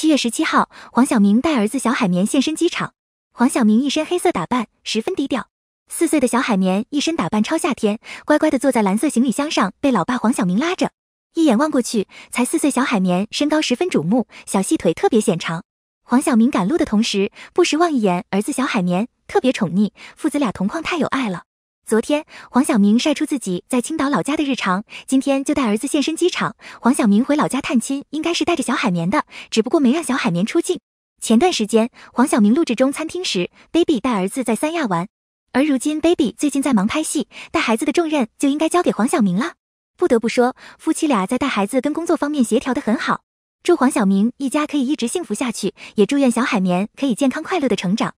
七月十七号，黄晓明带儿子小海绵现身机场。黄晓明一身黑色打扮，十分低调。四岁的小海绵一身打扮超夏天，乖乖的坐在蓝色行李箱上，被老爸黄晓明拉着。一眼望过去，才四岁小海绵身高十分瞩目，小细腿特别显长。黄晓明赶路的同时，不时望一眼儿子小海绵，特别宠溺，父子俩同框太有爱了。昨天黄晓明晒出自己在青岛老家的日常，今天就带儿子现身机场。黄晓明回老家探亲，应该是带着小海绵的，只不过没让小海绵出镜。前段时间黄晓明录制中餐厅时，baby 带儿子在三亚玩，而如今 baby 最近在忙拍戏，带孩子的重任就应该交给黄晓明了。不得不说，夫妻俩在带孩子跟工作方面协调得很好。祝黄晓明一家可以一直幸福下去，也祝愿小海绵可以健康快乐的成长。